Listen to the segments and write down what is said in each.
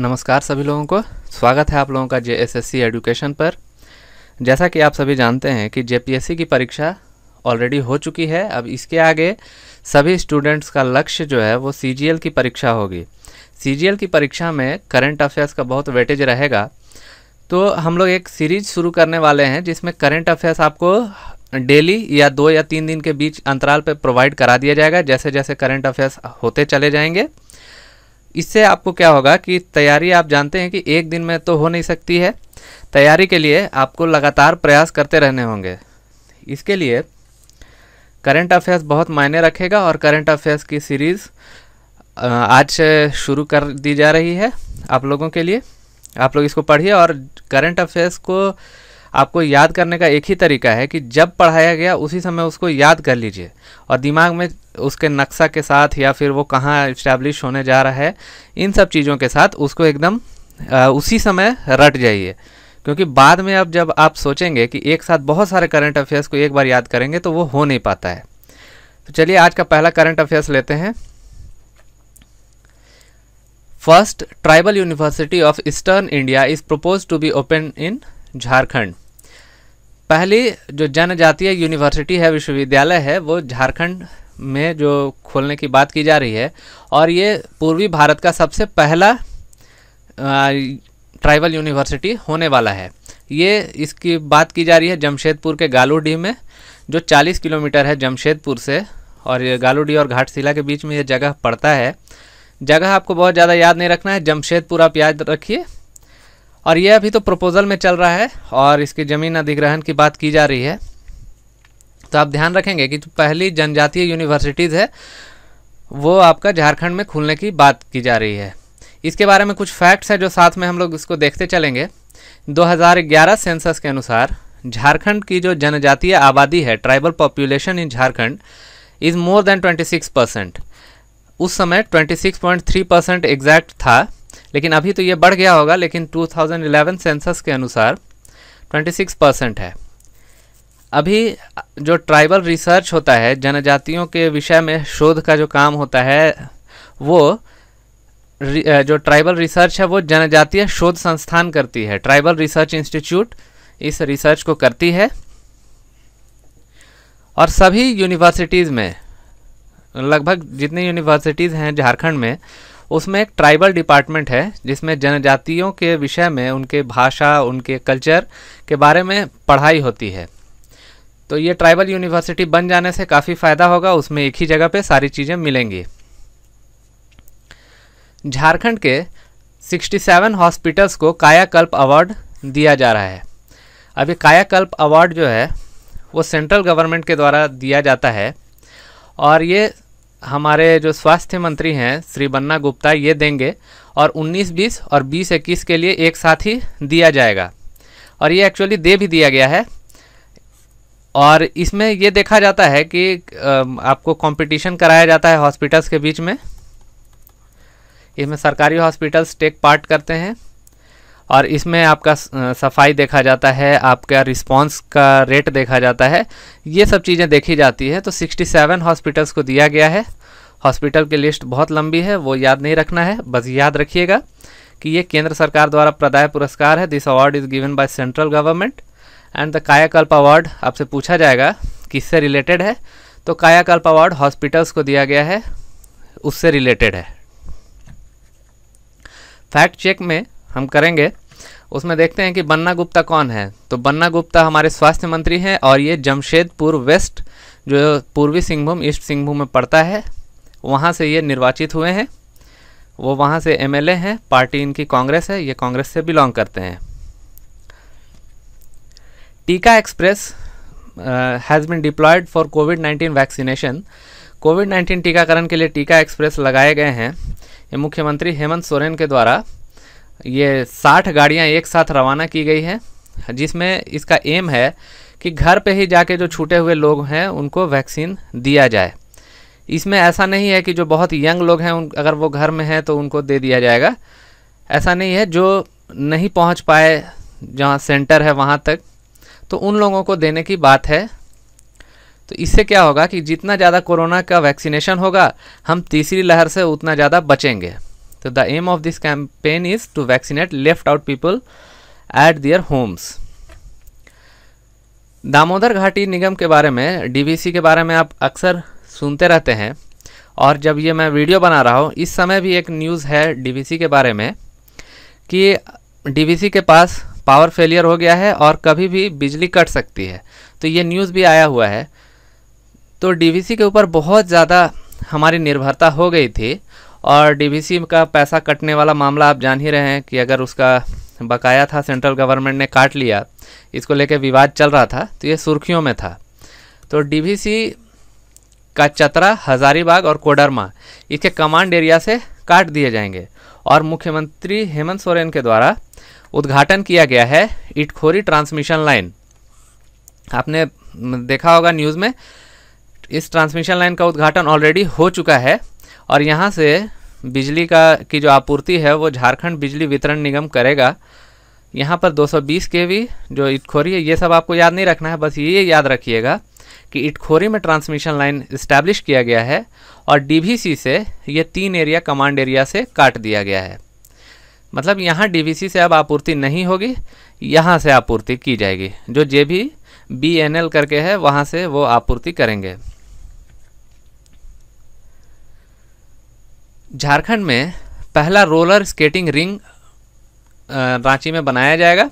नमस्कार सभी लोगों को स्वागत है आप लोगों का जेएसएससी एजुकेशन पर जैसा कि आप सभी जानते हैं कि जेपीएससी की परीक्षा ऑलरेडी हो चुकी है अब इसके आगे सभी स्टूडेंट्स का लक्ष्य जो है वो सी की परीक्षा होगी सी की परीक्षा में करंट अफेयर्स का बहुत वेटेज रहेगा तो हम लोग एक सीरीज शुरू करने वाले हैं जिसमें करंट अफेयर्स आपको डेली या दो या तीन दिन के बीच अंतराल पर प्रोवाइड करा दिया जाएगा जैसे जैसे करंट अफेयर्स होते चले जाएंगे इससे आपको क्या होगा कि तैयारी आप जानते हैं कि एक दिन में तो हो नहीं सकती है तैयारी के लिए आपको लगातार प्रयास करते रहने होंगे इसके लिए करंट अफेयर्स बहुत मायने रखेगा और करंट अफेयर्स की सीरीज़ आज से शुरू कर दी जा रही है आप लोगों के लिए आप लोग इसको पढ़िए और करंट अफेयर्स को आपको याद करने का एक ही तरीका है कि जब पढ़ाया गया उसी समय उसको याद कर लीजिए और दिमाग में उसके नक्शा के साथ या फिर वो कहाँ इस्टेब्लिश होने जा रहा है इन सब चीज़ों के साथ उसको एकदम उसी समय रट जाइए क्योंकि बाद में अब जब आप सोचेंगे कि एक साथ बहुत सारे करंट अफेयर्स को एक बार याद करेंगे तो वो हो नहीं पाता है तो चलिए आज का पहला करंट अफेयर्स लेते हैं first tribal university of eastern India is propose to be open in Jharkhand पहली जो जनजातीय यूनिवर्सिटी है विश्वविद्यालय है वो झारखंड में जो खोलने की बात की जा रही है और ये पूर्वी भारत का सबसे पहला ट्राइबल यूनिवर्सिटी होने वाला है ये इसकी बात की जा रही है जमशेदपुर के गालूडीह में जो 40 किलोमीटर है जमशेदपुर से और ये गालूडीह और घाटशिला के बीच में ये जगह पड़ता है जगह आपको बहुत ज़्यादा याद नहीं रखना है जमशेदपुर आप याद रखिए और यह अभी तो प्रपोजल में चल रहा है और इसकी ज़मीन अधिग्रहण की बात की जा रही है तो आप ध्यान रखेंगे कि जो पहली जनजातीय यूनिवर्सिटीज़ है वो आपका झारखंड में खुलने की बात की जा रही है इसके बारे में कुछ फैक्ट्स हैं जो साथ में हम लोग इसको देखते चलेंगे 2011 सेंसस के अनुसार झारखंड की जो जनजातीय आबादी है tribal population in Jharkhand is more than 26 percent उस समय 26.3 परसेंट एग्जैक्ट था लेकिन अभी तो ये बढ़ गया होगा लेकिन 2011 सेंसस के अनुसार 26 परसेंट है अभी जो ट्राइबल रिसर्च होता है जनजातियों के विषय में शोध का जो काम होता है वो जो ट्राइबल रिसर्च है वो जनजातीय शोध संस्थान करती है ट्राइबल रिसर्च इंस्टीट्यूट इस रिसर्च को करती है और सभी यूनिवर्सिटीज़ में लगभग जितनी यूनिवर्सिटीज़ हैं झारखंड में उसमें एक ट्राइबल डिपार्टमेंट है जिसमें जनजातियों के विषय में उनके भाषा उनके कल्चर के बारे में पढ़ाई होती है तो ये ट्राइबल यूनिवर्सिटी बन जाने से काफ़ी फ़ायदा होगा उसमें एक ही जगह पे सारी चीज़ें मिलेंगी झारखंड के 67 हॉस्पिटल्स को कायाकल्प अवार्ड दिया जा रहा है अभी कायाकल्प अवार्ड जो है वो सेंट्रल गवर्नमेंट के द्वारा दिया जाता है और ये हमारे जो स्वास्थ्य मंत्री हैं श्री बन्ना गुप्ता ये देंगे और 19 बीस और 20 इक्कीस के लिए एक साथ ही दिया जाएगा और ये एक्चुअली दे भी दिया गया है और इसमें ये देखा जाता है कि आपको कंपटीशन कराया जाता है हॉस्पिटल्स के बीच में इसमें सरकारी हॉस्पिटल्स टेक पार्ट करते हैं और इसमें आपका सफाई देखा जाता है आपका रिस्पांस का रेट देखा जाता है ये सब चीज़ें देखी जाती है तो 67 हॉस्पिटल्स को दिया गया है हॉस्पिटल की लिस्ट बहुत लंबी है वो याद नहीं रखना है बस याद रखिएगा कि ये केंद्र सरकार द्वारा प्रदाय पुरस्कार है this award is given by central government and the Kayakalp award आपसे पूछा जाएगा किससे रिलेटेड है तो कायाकल्प अवार्ड हॉस्पिटल्स को दिया गया है उससे रिलेटेड है फैक्ट चेक में हम करेंगे उसमें देखते हैं कि बन्ना गुप्ता कौन है तो बन्ना गुप्ता हमारे स्वास्थ्य मंत्री हैं और ये जमशेदपुर वेस्ट जो पूर्वी सिंहभूम ईस्ट सिंहभूम में पड़ता है वहाँ से ये निर्वाचित हुए हैं वो वहाँ से एम हैं पार्टी इनकी कांग्रेस है ये कांग्रेस से बिलोंग करते हैं Tika express has been deployed for Covid 19 vaccination Covid 19 टीकाकरण के लिए टीका एक्सप्रेस लगाए गए हैं ये मुख्यमंत्री हेमंत सोरेन के द्वारा ये साठ गाड़ियाँ एक साथ रवाना की गई हैं जिसमें इसका एम है कि घर पे ही जाके जो छूटे हुए लोग हैं उनको वैक्सीन दिया जाए इसमें ऐसा नहीं है कि जो बहुत यंग लोग हैं उन अगर वो घर में हैं तो उनको दे दिया जाएगा ऐसा नहीं है जो नहीं पहुंच पाए जहाँ सेंटर है वहाँ तक तो उन लोगों को देने की बात है तो इससे क्या होगा कि जितना ज़्यादा कोरोना का वैक्सीनेशन होगा हम तीसरी लहर से उतना ज़्यादा बचेंगे तो the aim of this campaign is to vaccinate left out people at their homes Damodar Ghati Nigam के बारे में डीवीसी के बारे में आप अक्सर सुनते रहते हैं और जब ये मैं वीडियो बना रहा हूँ इस समय भी एक न्यूज़ है डीवीसी के बारे में कि डीवीसी के पास पावर फेलियर हो गया है और कभी भी बिजली कट सकती है तो ये न्यूज़ भी आया हुआ है तो डीवीसी के ऊपर बहुत ज़्यादा हमारी निर्भरता हो गई थी और डीवीसी का पैसा कटने वाला मामला आप जान ही रहे हैं कि अगर उसका बकाया था सेंट्रल गवर्नमेंट ने काट लिया इसको लेके विवाद चल रहा था तो ये सुर्खियों में था तो डीवीसी का चतरा हजारीबाग और कोडरमा इसके कमांड एरिया से काट दिए जाएंगे और मुख्यमंत्री हेमंत सोरेन के द्वारा उद्घाटन किया गया है इटखोरी ट्रांसमिशन लाइन आपने देखा होगा न्यूज़ में इस ट्रांसमिशन लाइन का उद्घाटन ऑलरेडी हो चुका है और यहाँ से बिजली का की जो आपूर्ति है वो झारखंड बिजली वितरण निगम करेगा यहाँ पर 220 के वी जो इटखोरी है ये सब आपको याद नहीं रखना है बस ये याद रखिएगा कि इटखोरी में ट्रांसमिशन लाइन इस्टेब्लिश किया गया है और डीवीसी से ये तीन एरिया कमांड एरिया से काट दिया गया है मतलब यहाँ डीवीसी से अब आपूर्ति नहीं होगी यहाँ से आपूर्ति की जाएगी जो जे भी बी करके है वहाँ से वो आपूर्ति करेंगे झारखंड में पहला रोलर स्केटिंग रिंग रांची में बनाया जाएगा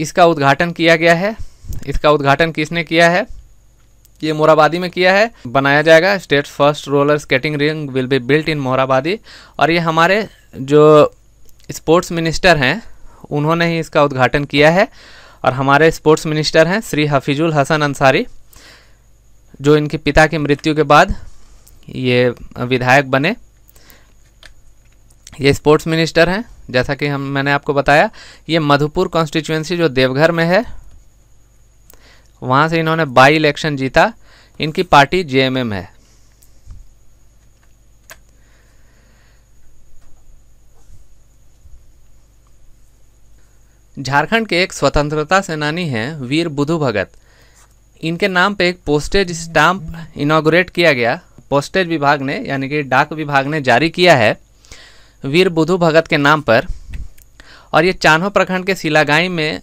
इसका उद्घाटन किया गया है इसका उद्घाटन किसने किया है ये मोराबादी में किया है बनाया जाएगा state first roller skating ring will be built in Morabadi और ये हमारे जो स्पोर्ट्स मिनिस्टर हैं उन्होंने ही इसका उद्घाटन किया है और हमारे स्पोर्ट्स मिनिस्टर हैं श्री हफीजुल हसन अंसारी जो इनके पिता की मृत्यु के बाद ये विधायक बने ये स्पोर्ट्स मिनिस्टर हैं जैसा कि हम मैंने आपको बताया ये मधुपुर कॉन्स्टिट्यूएंसी जो देवघर में है वहाँ से इन्होंने बाई इलेक्शन जीता इनकी पार्टी जेएमएम है झारखंड के एक स्वतंत्रता सेनानी हैं वीर बुधु भगत इनके नाम पे एक पोस्टेज स्टाम्प इनाग्रेट किया गया पोस्टेज विभाग ने यानी कि डाक विभाग ने जारी किया है वीर बुधु भगत के नाम पर और ये चान्हो प्रखंड के सिलागाई में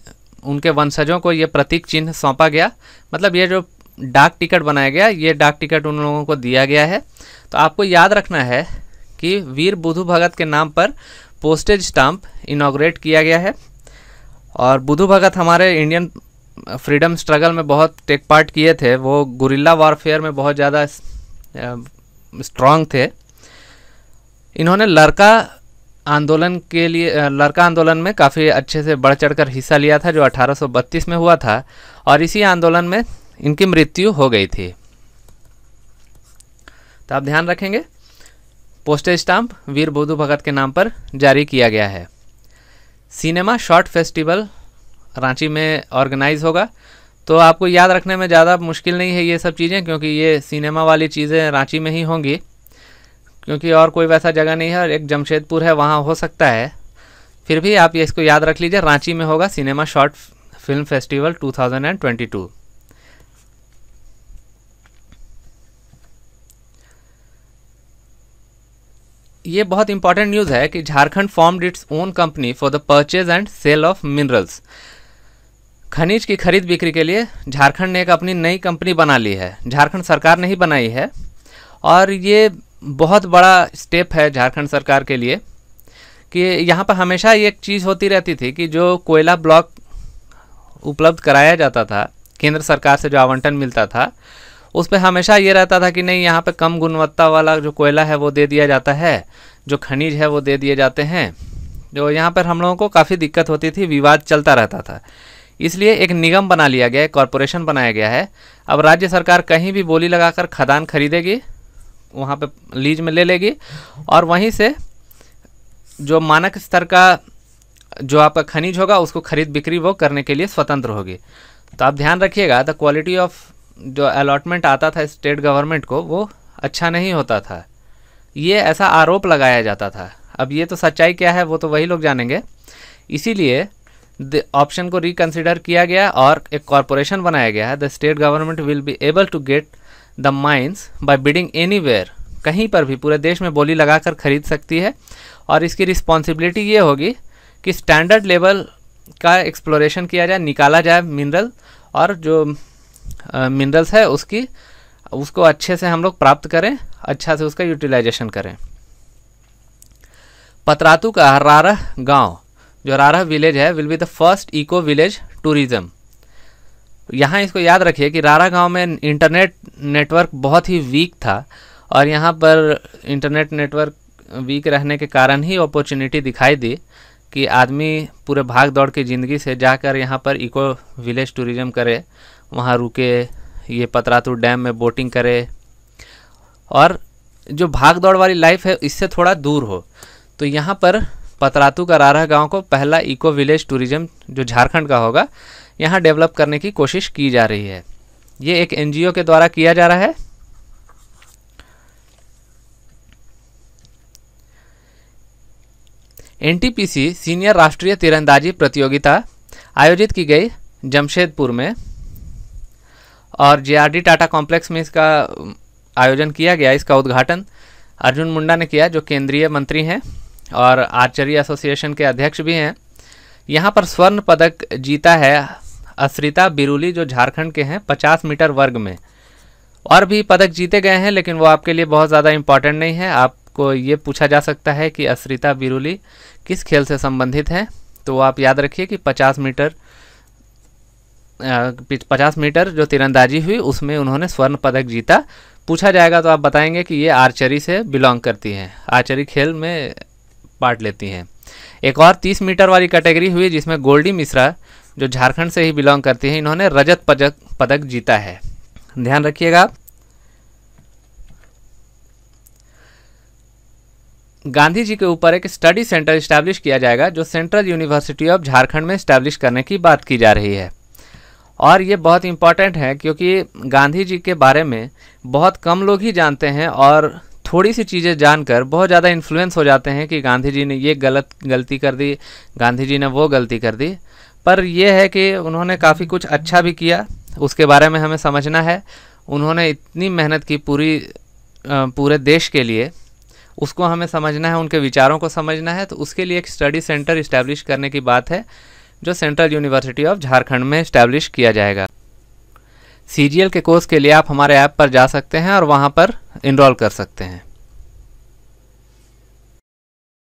उनके वंशजों को ये प्रतीक चिन्ह सौंपा गया मतलब ये जो डाक टिकट बनाया गया ये डाक टिकट उन लोगों को दिया गया है तो आपको याद रखना है कि वीर बुधु भगत के नाम पर पोस्टेज स्टाम्प इनाग्रेट किया गया है और बुधु भगत हमारे इंडियन फ्रीडम स्ट्रगल में बहुत टेक पार्ट किए थे वो गुरिल्ला वारफेयर में बहुत ज़्यादा स्ट्रांग थे इन्होंने लड़का आंदोलन के लिए लड़का आंदोलन में काफ़ी अच्छे से बढ़ चढ़कर हिस्सा लिया था जो 1832 में हुआ था और इसी आंदोलन में इनकी मृत्यु हो गई थी तो आप ध्यान रखेंगे पोस्टेज स्टाम्प वीर बोधू भगत के नाम पर जारी किया गया है सिनेमा शॉर्ट फेस्टिवल रांची में ऑर्गेनाइज होगा तो आपको याद रखने में ज़्यादा मुश्किल नहीं है ये सब चीज़ें क्योंकि ये सिनेमा वाली चीज़ें रांची में ही होंगी क्योंकि और कोई वैसा जगह नहीं है और एक जमशेदपुर है वहाँ हो सकता है फिर भी आप ये इसको याद रख लीजिए रांची में होगा सिनेमा शॉर्ट फिल्म फेस्टिवल 2022 ये बहुत इंपॉर्टेंट न्यूज़ है कि Jharkhand formed its own company for the purchase and sale of minerals खनिज की खरीद बिक्री के लिए झारखंड ने एक अपनी नई कंपनी बना ली है झारखंड सरकार ने ही बनाई है और ये बहुत बड़ा स्टेप है झारखंड सरकार के लिए कि यहाँ पर हमेशा एक चीज़ होती रहती थी कि जो कोयला ब्लॉक उपलब्ध कराया जाता था केंद्र सरकार से जो आवंटन मिलता था उस पर हमेशा ये रहता था कि नहीं यहाँ पर कम गुणवत्ता वाला जो कोयला है वो दे दिया जाता है जो खनिज है वो दे दिए जाते हैं जो यहाँ पर हम लोगों को काफ़ी दिक्कत होती थी विवाद चलता रहता था इसलिए एक निगम बना लिया गया है कॉरपोरेशन बनाया गया है अब राज्य सरकार कहीं भी बोली लगाकर खदान खरीदेगी वहाँ पे लीज में ले लेगी और वहीं से जो मानक स्तर का जो आपका खनिज होगा उसको खरीद बिक्री वो करने के लिए स्वतंत्र होगी तो आप ध्यान रखिएगा द क्वालिटी ऑफ जो अलॉटमेंट आता था स्टेट गवर्नमेंट को वो अच्छा नहीं होता था ये ऐसा आरोप लगाया जाता था अब ये तो सच्चाई क्या है वो तो वही लोग जानेंगे इसीलिए ऑप्शन को रिकन्सिडर किया गया और एक कॉरपोरेशन बनाया गया है the state government will be able to get the mines by bidding anywhere कहीं पर भी पूरे देश में बोली लगाकर खरीद सकती है और इसकी रिस्पॉन्सिबिलिटी ये होगी कि स्टैंडर्ड लेवल का एक्सप्लोरेशन किया जाए निकाला जाए मिनरल और जो मिनरल्स है उसकी उसको अच्छे से हम लोग प्राप्त करें अच्छा से उसका यूटिलाइजेशन करें पतरातू का रारह गांव जो रारह विलेज है will be the first eco village tourism यहाँ इसको याद रखिए कि रारा गांव में इंटरनेट नेटवर्क बहुत ही वीक था और यहाँ पर इंटरनेट नेटवर्क वीक रहने के कारण ही अपॉर्चुनिटी दिखाई दी कि आदमी पूरे भाग दौड़ के ज़िंदगी से जाकर यहाँ पर इको विलेज टूरिज़्म करे वहाँ रुके ये पतरातू डैम में बोटिंग करे और जो भाग दौड़ वाली लाइफ है इससे थोड़ा दूर हो तो यहाँ पर पतरातू का रारा गांव को पहला इको विलेज टूरिज्म जो झारखंड का होगा यहाँ डेवलप करने की कोशिश की जा रही है ये एक एनजीओ के द्वारा किया जा रहा है एनटीपीसी सीनियर राष्ट्रीय तीरंदाजी प्रतियोगिता आयोजित की गई जमशेदपुर में और जेआरडी टाटा कॉम्प्लेक्स में इसका आयोजन किया गया इसका उद्घाटन अर्जुन मुंडा ने किया जो केंद्रीय मंत्री हैं और आर्चरी एसोसिएशन के अध्यक्ष भी हैं यहाँ पर स्वर्ण पदक जीता है अश्रिता बिरुली जो झारखंड के हैं पचास मीटर वर्ग में और भी पदक जीते गए हैं लेकिन वो आपके लिए बहुत ज़्यादा इम्पॉर्टेंट नहीं है आपको ये पूछा जा सकता है कि अश्रिता बिरुली किस खेल से संबंधित हैं तो आप याद रखिए कि पचास मीटर पचास मीटर जो तीरंदाजी हुई उसमें उन्होंने स्वर्ण पदक जीता पूछा जाएगा तो आप बताएंगे कि ये आर्चरी से बिलोंग करती हैं आर्चरी खेल में पार्ट लेती हैं एक और तीस मीटर वाली कैटेगरी हुई जिसमें गोल्डी मिश्रा जो झारखंड से ही बिलोंग करती हैं इन्होंने रजत पदक पदक जीता है ध्यान रखिएगा गांधी जी के ऊपर एक स्टडी सेंटर स्टैब्लिश किया जाएगा जो सेंट्रल यूनिवर्सिटी ऑफ झारखंड में स्टैब्लिश करने की बात की जा रही है और ये बहुत इम्पॉर्टेंट है क्योंकि गांधी जी के बारे में बहुत कम लोग ही जानते हैं और थोड़ी सी चीज़ें जानकर बहुत ज़्यादा इन्फ्लुएंस हो जाते हैं कि गांधी जी ने ये गलत गलती कर दी गांधी जी ने वो गलती कर दी पर यह है कि उन्होंने काफ़ी कुछ अच्छा भी किया उसके बारे में हमें समझना है उन्होंने इतनी मेहनत की पूरी पूरे देश के लिए उसको हमें समझना है उनके विचारों को समझना है तो उसके लिए एक स्टडी सेंटर इस्टेब्लिश करने की बात है जो सेंट्रल यूनिवर्सिटी ऑफ झारखंड में इस्टेब्लिश किया जाएगा सी के कोर्स के लिए आप हमारे ऐप पर जा सकते हैं और वहाँ पर इनरोल कर सकते हैं